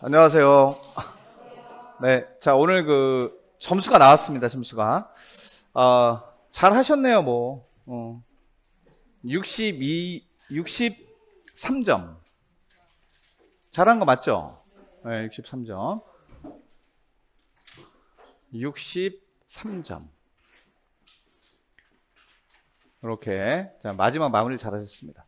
안녕하세요. 네, 자 오늘 그 점수가 나왔습니다. 점수가 어, 잘 하셨네요. 뭐 어, 62, 63점 잘한 거 맞죠? 네, 63점, 63점 이렇게 자 마지막 마무리를 잘하셨습니다.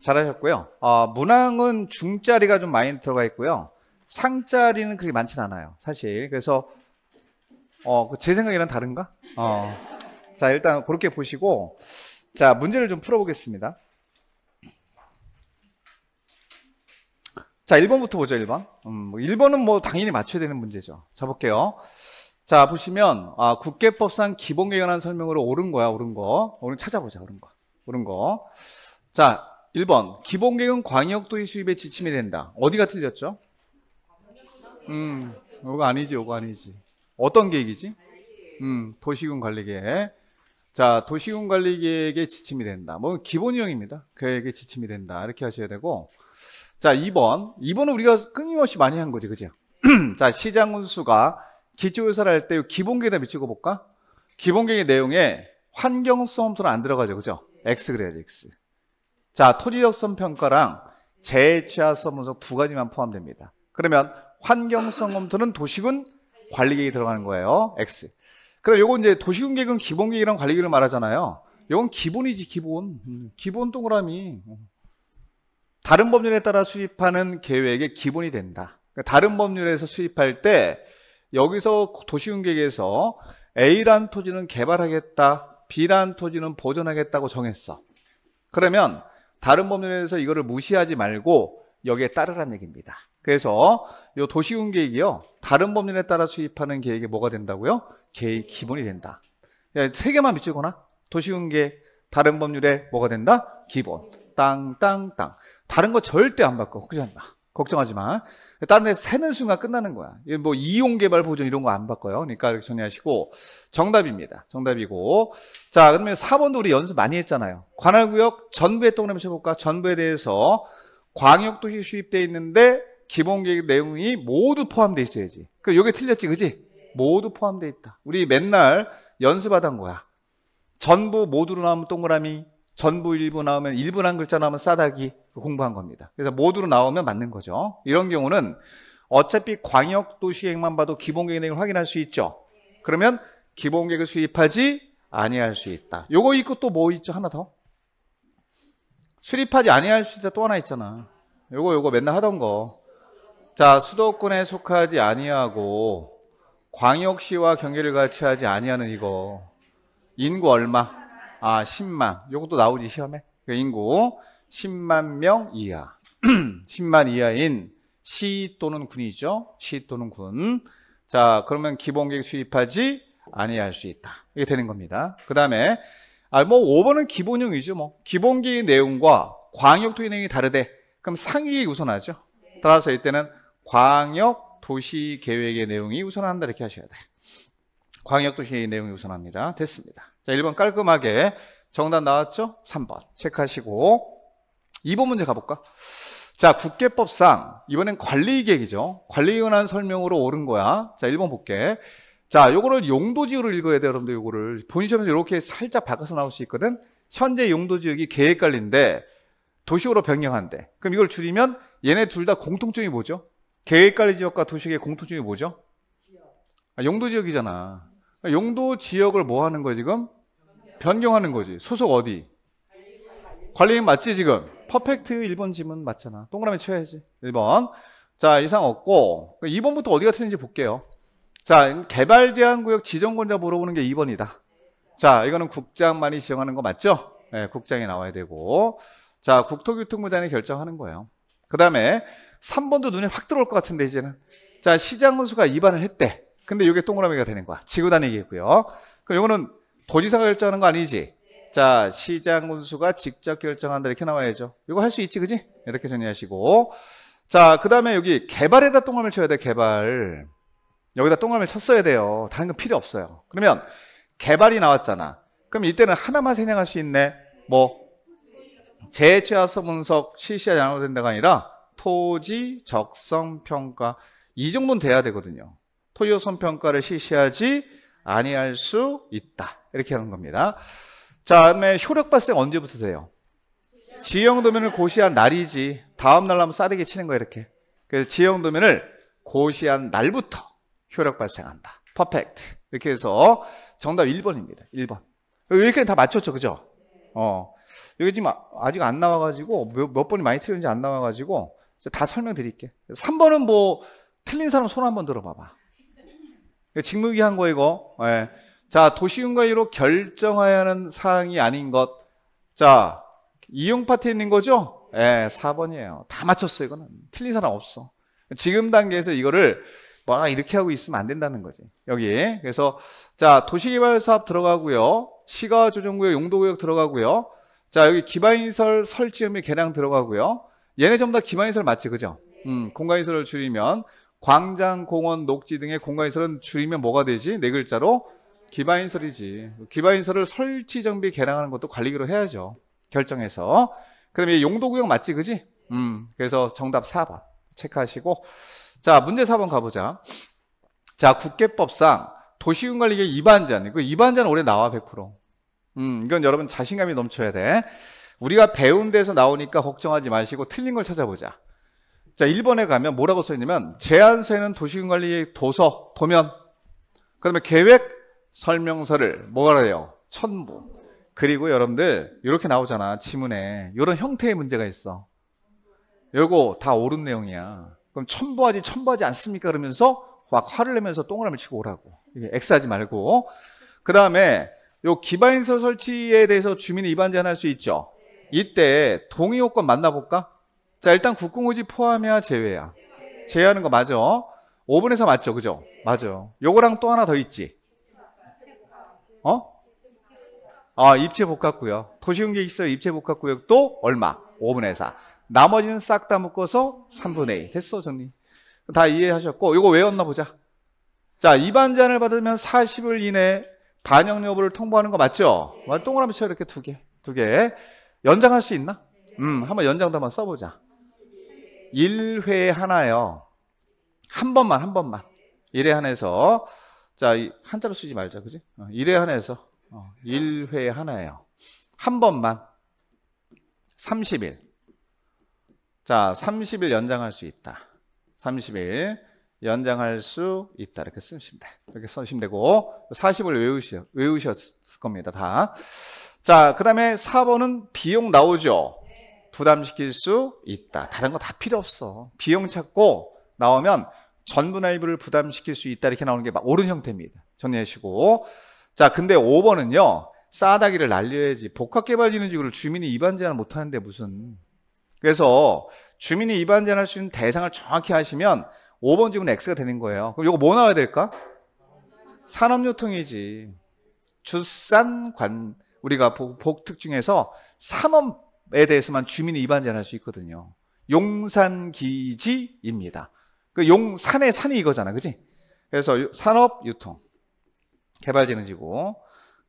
잘하셨고요. 어, 문항은 중짜리가 좀 많이 들어가 있고요. 상자리는 그렇게 많진 않아요. 사실. 그래서 어, 그 제 생각이랑 다른가? 어. 자, 일단 그렇게 보시고 자, 문제를 좀 풀어 보겠습니다. 자, 1번부터 보죠, 1번. 음, 1번은 뭐, 뭐 당연히 맞춰야 되는 문제죠. 자, 볼게요. 자, 보시면 아, 국계법상 기본에 관한 설명으로 옳은 거야, 옳은 거. 오늘 찾아보자, 옳은 거. 옳은 거. 자, 1번. 기본계획은 광역도의 수입에 지침이 된다. 어디가 틀렸죠? 음, 이거 아니지, 이거 아니지. 어떤 계획이지? 음, 도시군 관리 계획. 자, 도시군 관리 계획에 지침이 된다. 뭐, 기본형입니다. 계획에 지침이 된다. 이렇게 하셔야 되고. 자, 2번. 2번은 우리가 끊임없이 많이 한 거지, 그죠? 자, 시장 운수가 기초조사를 할 때 기본 계획에 미치고 볼까? 기본 계획의 내용에 환경 수험토는 안 들어가죠, 그죠? X 그래야지, X. 자, 토지역선 평가랑 재취하 수험 분석 두 가지만 포함됩니다. 그러면 환경성 검토는 도시군 관리계획이 들어가는 거예요. X. 그럼 요거 이제 도시군 계획은 기본 계획이랑 관리 계획을 말하잖아요. 요건 기본이지 기본. 음, 기본 동그라미. 다른 법률에 따라 수입하는 계획의 기본이 된다. 그러니까 다른 법률에서 수입할때 여기서 도시군 계획에서 A란 토지는 개발하겠다, B란 토지는 보존하겠다고 정했어. 그러면 다른 법률에서 이거를 무시하지 말고 여기에 따르란 얘기입니다. 그래서 이 도시군 계획이요. 다른 법률에 따라 수입하는 계획이 뭐가 된다고요? 계획 기본이 된다. 세 개만 미치거나 도시군 계획 다른 법률에 뭐가 된다? 기본. 땅땅땅. 다른 거 절대 안 바꿔. 걱정하지 마. 걱정하지 마. 다른 데 새는 순간 끝나는 거야. 뭐 이용개발 보존 이런 거 안 바꿔요. 그러니까 이렇게 정리하시고 정답입니다. 정답이고. 자, 그러면 4번도 우리 연습 많이 했잖아요. 관할구역 전부의 동그라미 쳐볼까? 전부에 대해서 광역도시 수입돼 있는데 기본 계획 내용이 모두 포함되어 있어야지. 그 그러니까 요게 틀렸지, 그지? 모두 포함되어 있다. 우리 맨날 연습하던 거야. 전부 모두로 나오면 동그라미, 전부 일부 나오면 일부 한 글자 나오면 싸다기 공부한 겁니다. 그래서 모두로 나오면 맞는 거죠. 이런 경우는 어차피 광역도시행만 봐도 기본계획 내용을 확인할 수 있죠. 그러면 기본계획을 수립하지 아니할 수 있다. 요거 있고 또 뭐 있죠? 하나 더. 수립하지 아니할 수 있다 또 하나 있잖아. 요거 요거 맨날 하던 거. 자, 수도권에 속하지 아니하고 광역시와 경계를 같이 하지 아니하는 이거. 인구 얼마? 아, 10만. 요것도 나오지 시험에. 그 인구 10만 명 이하. 10만 이하인 시 또는 군이죠. 시 또는 군. 자, 그러면 기본 계획 수입하지 아니할 수 있다. 이게 되는 겁니다. 그다음에 아, 뭐 5번은 기본형이죠. 뭐 기본 계획 내용과 광역 토의 내용이 다르대. 그럼 상위 우선하죠. 따라서 이때는 광역 도시 계획의 내용이 우선한다 이렇게 하셔야 돼요. 광역 도시의 내용이 우선합니다. 됐습니다. 자, 1번 깔끔하게 정답 나왔죠? 3번 체크하시고 2번 문제 가볼까? 자, 국계법상 이번엔 관리 계획이죠. 관리에 관한 설명으로 옳은 거야. 자, 1번 볼게. 자, 요거를 용도지으로 읽어야 돼요, 여러분들. 요거를 본인 시험에서 이렇게 살짝 바꿔서 나올 수 있거든. 현재 용도지역이 계획관리인데 도시로 변경한대. 그럼 이걸 줄이면 얘네 둘 다 공통점이 뭐죠? 계획관리 지역과 도시계획 공통점이 뭐죠? 아, 용도 지역이잖아. 아, 용도 지역을 뭐 하는 거야 지금? 변경하는 거지. 소속 어디? 관리인 맞지 지금? 퍼펙트 1번 지문 맞잖아. 동그라미 쳐야지. 1번. 자 이상 없고 2번부터 그 어디가 틀린지 볼게요. 자 개발 제한 구역 지정권자 물어보는 게 2번이다. 자 이거는 국장만이 지정하는 거 맞죠? 네, 국장이 나와야 되고 자 국토교통부장이 결정하는 거예요. 그 다음에 3번도 눈에 확 들어올 것 같은데 이제는. 자, 시장군수가 입안을 했대. 근데 이게 동그라미가 되는 거야. 지구 단위기고요 그럼 이거는 도지사가 결정하는 거 아니지? 자, 시장군수가 직접 결정한다 이렇게 나와야죠. 이거 할 수 있지, 그지? 이렇게 정리하시고. 자, 그 다음에 여기 개발에다 동그라미를 쳐야 돼, 개발. 여기다 동그라미를 쳤어야 돼요. 다른 건 필요 없어요. 그러면 개발이 나왔잖아. 그럼 이때는 하나만 생략할 수 있네. 뭐, 재취하서 분석 실시하지 않아도 된다가 아니라 토지 적성 평가 이 정도는 돼야 되거든요. 토지요성 평가를 실시하지 아니할 수 있다. 이렇게 하는 겁니다. 자, 다음에 효력 발생 언제부터 돼요? 지형 도면을 고시한 날이지. 다음 날 하면 싸대기 치는 거예요 이렇게. 그래서 지형 도면을 고시한 날부터 효력 발생한다. 퍼펙트. 이렇게 해서 정답 1번입니다. 1번. 여기까지 다 맞췄죠, 그죠? 어. 여기 지금 아, 아직 안 나와가지고 몇, 몇 번이 많이 틀렸는지 안 나와가지고 다 설명드릴게. 3번은 뭐 틀린 사람 손 한번 들어봐봐. 직무기한 거 이거. 예. 자 도시윤과이로 결정하야 하는 사항이 아닌 것. 자 이용 파트에 있는 거죠? 예, 4번이에요. 다 맞췄어 이거는. 틀린 사람 없어. 지금 단계에서 이거를 뭐 이렇게 하고 있으면 안 된다는 거지. 여기. 그래서 자 도시개발 사업 들어가고요. 시가조정구역 용도구역 들어가고요. 자 여기 기반인설 설치의미 개량 들어가고요. 얘네 전부 다 기반시설 맞지, 그죠? 네. 음, 공간시설을 줄이면 광장, 공원, 녹지 등의 공간시설은 줄이면 뭐가 되지? 네 글자로 기반인설이지. 기반인설을 설치 정비 개량하는 것도 관리기로 해야죠. 결정해서. 그다음에 용도구역 맞지, 그지? 음, 그래서 정답 4번 체크하시고. 자, 문제 4번 가보자. 자, 국계법상 도시군관리계 위반자는 그 위반자는 올해 나와 100%. 음, 이건 여러분 자신감이 넘쳐야 돼. 우리가 배운 데서 나오니까 걱정하지 마시고 틀린 걸 찾아보자. 자, 1번에 가면 뭐라고 써있냐면 제안서에는 도시군관리의 도서, 도면, 그다음에 계획 설명서를 뭐가 해요? 첨부. 그리고 여러분들 이렇게 나오잖아 지문에 이런 형태의 문제가 있어. 요거 다 옳은 내용이야. 그럼 첨부하지 첨부하지 않습니까? 그러면서 막 화를 내면서 똥그라미 치고 오라고. 이게 X하지 말고. 그 다음에 요 기반인설 설치에 대해서 주민이 위반 제안할 수 있죠. 이때 동의 요건 만나볼까? 자 일단 국공고지 포함이야 제외야? 제외하는 거 맞아 5분에서 맞죠 그죠? 맞아요 요거랑 또 하나 더 있지 어? 아 입체 복합구역 도시공계 있어요 입체 복합구역 도 얼마? 5분의 4 나머지는 싹 다 묶어서 3분의 2 됐어 정리 다 이해하셨고 이거 외웠나 보자 자 입안제한을 받으면 40일 이내 반영 여부를 통보하는 거 맞죠? 동그라미 쳐 이렇게 두개두 개. 연장할 수 있나? 음, 한번 연장도 한번 써보자. 1회 하나요. 한 번만, 한 번만. 1회 한에서. 자, 한자로 쓰지 말자, 그지? 1회 한에서. 1회 하나요. 한 번만. 30일. 자, 30일 연장할 수 있다. 30일 연장할 수 있다. 이렇게 쓰시면 돼. 이렇게 쓰시면 되고, 40을 외우시, 외우셨을 겁니다, 다. 자, 그 다음에 4번은 비용 나오죠? 부담시킬 수 있다. 다른 거 다 필요 없어. 비용 찾고 나오면 전부나 일부를 부담시킬 수 있다. 이렇게 나오는 게 막 옳은 형태입니다. 정리하시고 자, 근데 5번은요. 싸다기를 날려야지. 복합개발지능지구를 주민이 입안 제한 못하는데 무슨. 그래서 주민이 입안 제한할 수 있는 대상을 정확히 하시면 5번 지구는 X가 되는 거예요. 그럼 이거 뭐 나와야 될까? 산업유통이지. 주산관, 우리가 복특 중에서 산업에 대해서만 주민이 입안제할수 있거든요. 용산기지입니다. 그 용산의 산이 이거잖아, 그지? 그래서 산업유통, 개발진흥지구,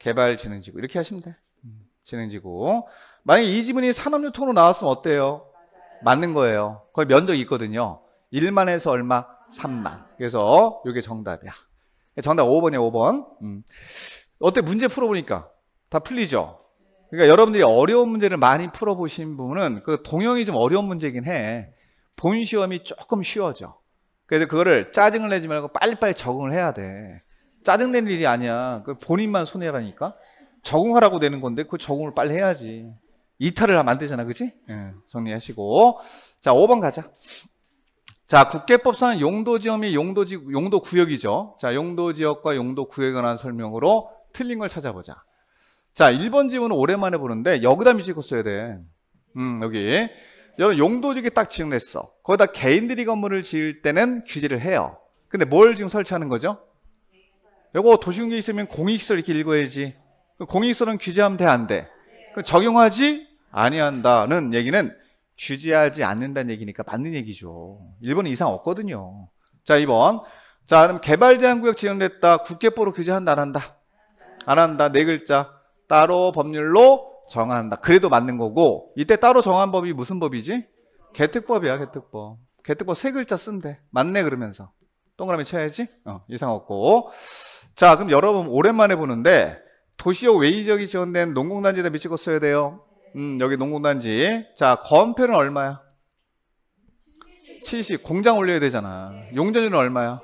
개발진흥지구 이렇게 하시면 돼. 진흥지구. 만약에 이 지문이 산업유통으로 나왔으면 어때요? 맞는 거예요. 거의 면적이 있거든요. 1만에서 얼마? 3만. 그래서 이게 정답이야. 정답 5번이야, 5번. 음. 어때? 문제 풀어보니까. 다 풀리죠? 그러니까 여러분들이 어려운 문제를 많이 풀어보신 분은 그 동영이 좀 어려운 문제긴 해. 본 시험이 조금 쉬워져. 그래서 그거를 짜증을 내지 말고 빨리빨리 적응을 해야 돼. 짜증낼 일이 아니야. 그 본인만 손해라니까. 적응하라고 되는 건데 그 적응을 빨리 해야지. 이탈을 하면 안 되잖아. 그지? 네. 예, 정리하시고. 자, 5번 가자. 자, 국계법상 용도지역이 용도지, 용도구역이죠. 자, 용도지역과 용도구역에 관한 설명으로 틀린 걸 찾아보자. 자, 1번 지문은 오랜만에 보는데 여기다 뮤지컬 써야 돼. 음, 여기. 여러분 용도지게 딱 지정됐어. 거기다 개인들이 건물을 지을 때는 규제를 해요. 근데 뭘 지금 설치하는 거죠? 이거 도시공개 있으면 공익시설 이렇게 읽어야지. 공익시설은 규제하면 돼, 안 돼? 그럼 적용하지? 아니한다는 얘기는 규제하지 않는다는 얘기니까 맞는 얘기죠. 1번은 이상 없거든요. 자, 2번. 자, 그럼 개발 제한 구역 지정됐다. 국계보로 규제한다, 안 한다? 안 한다. 네 글자. 따로 법률로 정한다. 그래도 맞는 거고 이때 따로 정한 법이 무슨 법이지? 개특법이야 개특법. 개특법 세 글자 쓴대. 맞네 그러면서. 동그라미 쳐야지. 어, 이상 없고. 자 그럼 여러분 오랜만에 보는데 도시역 외이적이 지원된 농공단지에다 미치고 써야 돼요. 음, 여기 농공단지. 자, 건폐는 얼마야? 70. 공장 올려야 되잖아. 용전율은 얼마야?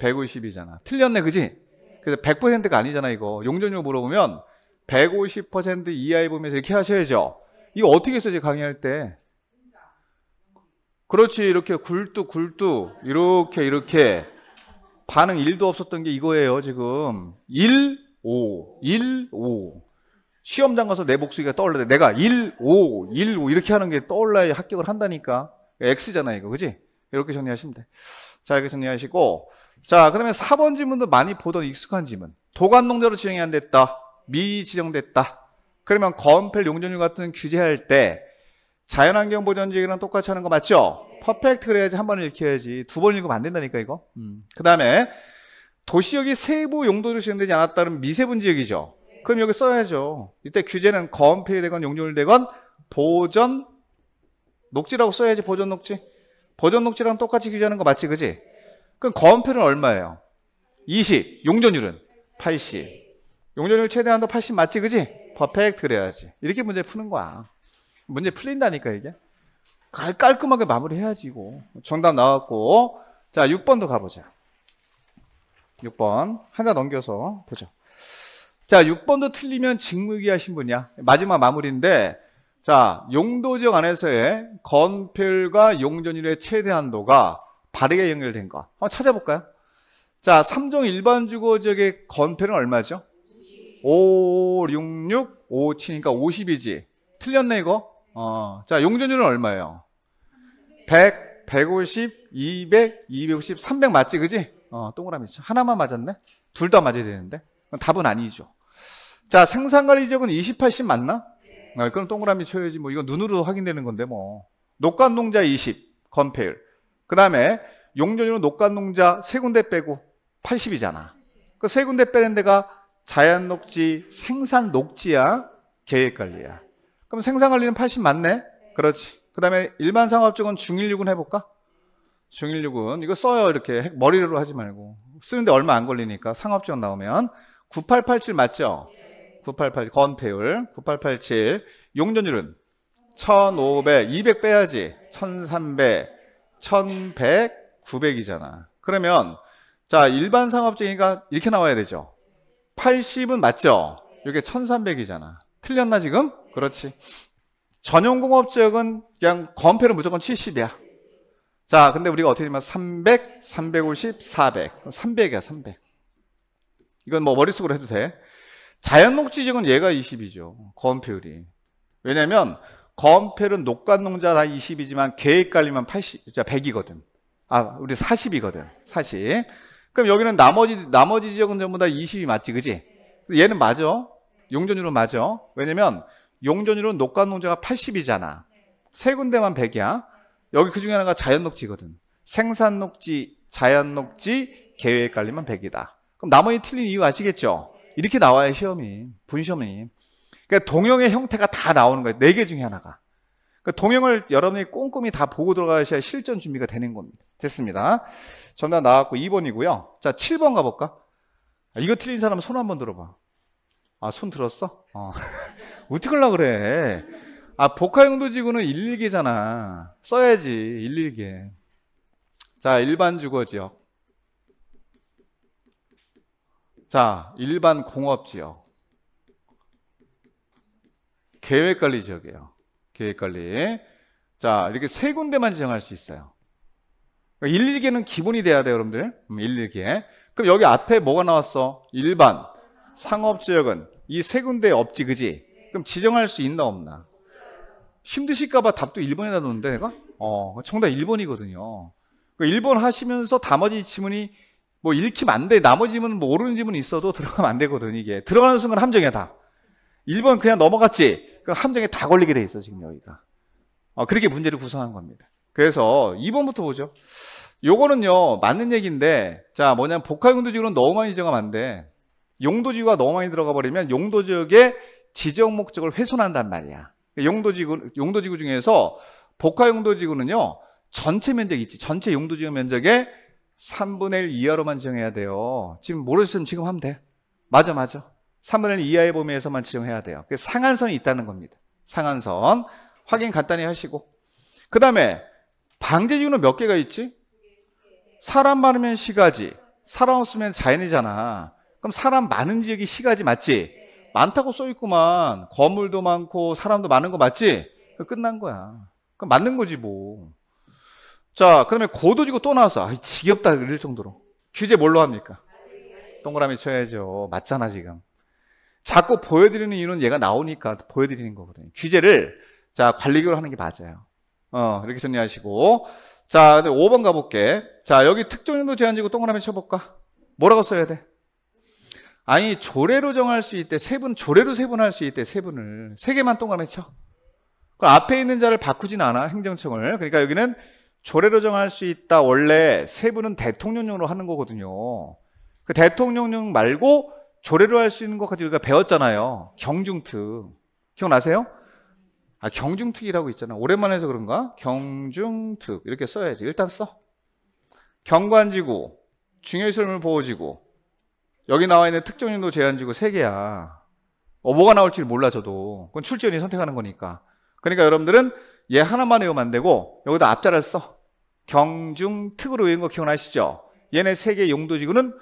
150이잖아. 틀렸네, 그지? 그래서 100%가 아니잖아, 이거. 용전율 물어보면 150% 이하의 보면서 이렇게 하셔야죠. 이거 어떻게 써지 강의할 때? 그렇지 이렇게 굴뚝 굴뚝 이렇게 이렇게 반응 1도 없었던 게 이거예요 지금 1, 5, 1, 5 시험장 가서 내 목소리가 떠올라야 돼 내가 1, 5, 1, 5 이렇게 하는 게 떠올라야 합격을 한다니까 X잖아 이거 그지? 이렇게 정리하시면 돼자 이렇게 정리하시고 자그 다음에 4번 지문도 많이 보던 익숙한 지문 도관농자로 진행이 안 됐다 미지정됐다. 그러면 건폐율 용적률 같은 규제할 때 자연환경 보전지역이랑 똑같이 하는 거 맞죠? 네. 퍼펙트 그래야지 한 번 읽혀야지 두 번 읽으면 안 된다니까 이거 음. 그 다음에 도시역이 세부 용도로 지정되지 않았다는 미세분 지역이죠 네. 그럼 여기 써야죠 이때 규제는 건폐율이 되건 용률 되건 보전 녹지라고 써야지 보전 녹지 보전 녹지랑 똑같이 규제하는 거 맞지 그지? 네. 그럼 건폐율은 얼마예요? 20 용전율은 80 용적률 최대한도 80 맞지, 그지? 퍼펙트 그래야지. 이렇게 문제 푸는 거야. 문제 풀린다니까, 이게. 깔끔하게 마무리해야지, 이거. 정답 나왔고. 자, 6번도 가보자. 6번. 하나 넘겨서 보죠. 자, 6번도 틀리면 직무유기 하신 분이야. 마지막 마무리인데, 자, 용도 지역 안에서의 건폐율과 용전율의 최대 한도가 바르게 연결된 것. 한번 찾아볼까요? 자, 3종 일반 주거 지역의 건폐율은 얼마죠? 5, 6, 6, 5, 7이니까 50이지. 틀렸네 이거. 어, 자 용전율은 얼마예요? 100, 150, 200, 250, 300 맞지 그지? 어, 동그라미 치 하나만 맞았네? 둘 다 맞아야 되는데 답은 아니죠. 자 생산관리 지역은 2 8 0 맞나? 아, 그럼 동그라미 쳐야지 뭐이거 눈으로 확인되는 건데 뭐 녹관농자 20 건폐율 그 다음에 용전율은 녹관농자 세 군데 빼고 80이잖아 그 세 군데 빼는 데가 자연 녹지, 생산 녹지야, 계획 관리야. 그럼 생산 관리는 80 맞네? 그렇지. 그 다음에 일반 상업적은 중일육은 해볼까? 중일육은 이거 써요. 이렇게 머리로 하지 말고. 쓰는데 얼마 안 걸리니까 상업지원 나오면 9887 맞죠? 9887 건폐율 9887 용전율은 1500 200 빼야지 1300 1100 900이잖아 그러면 자 일반 상업적이니까 이렇게 나와야 되죠 80은 맞죠? 이게 1300이잖아. 틀렸나 지금? 그렇지. 전용 공업 지역은 그냥 건폐로 무조건 70이야. 자, 근데 우리가 어떻게 되면 300, 350, 400. 300이야, 300. 이건 뭐 머릿속으로 해도 돼. 자연 녹지 지역은 얘가 20이죠. 건폐율이. 왜냐면 건폐율은 녹관 농자 다 20이지만 계획 관리만 80, 100이거든. 아, 우리 40이거든. 40. 그럼 여기는 나머지 나머지 지역은 전부 다 20이 맞지, 그지? 얘는 맞아. 용전율은 맞아. 왜냐면 용전율은 녹간 농자가 80이잖아. 세 군데만 100이야. 여기 그 중에 하나가 자연 녹지거든. 생산 녹지, 자연 녹지, 계획 관리만 100이다. 그럼 나머지 틀린 이유 아시겠죠? 이렇게 나와요, 시험이. 분시험이. 그러니까 동형의 형태가 다 나오는 거예요. 네 개 중에 하나가. 그러니까 동영을 여러분이 꼼꼼히 다 보고 들어가셔야 실전 준비가 되는 겁니다. 됐습니다. 전답 나왔고 2번이고요. 자, 7번 가볼까? 아, 이거 틀린 사람 손 한번 들어봐. 아, 손 들었어? 어. 어게하려 그래. 아, 복합용도지구는 1 1개잖아 써야지, 1 1개 자, 일반 주거지역. 자, 일반 공업지역. 계획관리지역이에요. 계획관리. 자, 이렇게 세 군데만 지정할 수 있어요. 1일개는 그러니까 기본이 돼야 돼요, 여러분들. 1일개 음, 그럼 여기 앞에 뭐가 나왔어? 일반, 상업지역은 이 세 군데 없지, 그지? 그럼 지정할 수 있나 없나? 힘드실까봐 답도 1번에다 놓는데 내가? 어, 정답 1번이거든요. 1번 하시면서 나머지 지문이 뭐 읽히면 안 돼. 나머지 지문은 모르는 지문이 있어도 들어가면 안 되거든, 이게. 들어가는 순간 함정이야, 다. 1번 그냥 넘어갔지? 그 함정에 다 걸리게 돼 있어 지금 여기가. 어, 그렇게 문제를 구성한 겁니다. 그래서 2번부터 보죠. 요거는요 맞는 얘기인데 자 뭐냐면 복합 용도지구는 너무 많이 지정하면 안 돼. 용도지구가 너무 많이 들어가 버리면 용도지역의 지정 목적을 훼손한단 말이야. 그러니까 용도지구 용도지구 중에서 복합 용도지구는요 전체 면적 있지 전체 용도지구 면적의 3분의 1 이하로만 지정해야 돼요. 지금 모르셨으면 지금 하면 돼. 맞아 맞아. 3분의 1 이하의 범위에서만 지정해야 돼요. 상한선이 있다는 겁니다. 상한선 확인 간단히 하시고 그 다음에 방제지구는 몇 개가 있지? 사람 많으면 시가지 사람 없으면 자연이잖아. 그럼 사람 많은 지역이 시가지 맞지? 많다고 써있구만. 건물도 많고 사람도 많은 거 맞지? 끝난 거야. 그럼 맞는 거지 뭐. 자, 그다음에 고도지구 또나와서 아, 지겹다 이럴 정도로. 규제 뭘로 합니까? 동그라미 쳐야죠. 맞잖아 지금. 자꾸 보여드리는 이유는 얘가 나오니까 보여드리는 거거든요. 규제를 자 관리교로 하는 게 맞아요. 어 이렇게 정리하시고 자 5번 가볼게. 자 여기 특정인도 제한지고 동그라미 쳐볼까? 뭐라고 써야 돼? 아니 조례로 정할 수 있대 세분 조례로 세분할 수 있대 세분을 세 개만 동그라미 쳐. 그 앞에 있는 자를 바꾸진 않아 행정청을. 그러니까 여기는 조례로 정할 수 있다. 원래 세분은 대통령령으로 하는 거거든요. 그 대통령령 말고 조례로 할 수 있는 것까지 우리가 배웠잖아요. 경중특. 기억나세요? 아, 경중특이라고 있잖아. 오랜만에 해서 그런가? 경중특. 이렇게 써야지. 일단 써. 경관지구, 중요시설물 보호지구. 여기 나와 있는 특정인도 제한지구 3개야. 어, 뭐가 나올지 몰라, 저도. 그건 출제원이 선택하는 거니까. 그러니까 여러분들은 얘 하나만 외우면 안 되고, 여기다 앞자를 써. 경중특으로 외운 거 기억나시죠? 얘네 3개 용도지구는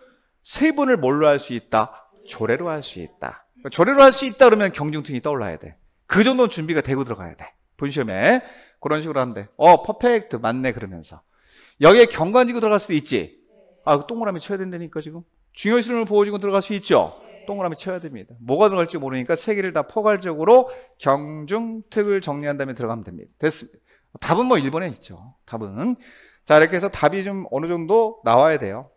세분을 뭘로 할 수 있다? 조례로 할 수 있다. 조례로 할 수 있다 그러면 경중통이 떠올라야 돼. 그 정도는 준비가 되고 들어가야 돼. 본시험에 그런 식으로 하는데. 어, 퍼펙트 맞네 그러면서 여기에 경관지고 들어갈 수도 있지. 아, 그 동그라미 쳐야 된다니까 지금. 중요시론을 보호지고 들어갈 수 있죠. 동그라미 쳐야 됩니다. 뭐가 들어갈지 모르니까 세 개를 다 포괄적으로 경중특을 정리한 다음에 들어가면 됩니다. 됐습니다. 답은 뭐 1번에 있죠. 답은. 자, 이렇게 해서 답이 좀 어느 정도 나와야 돼요.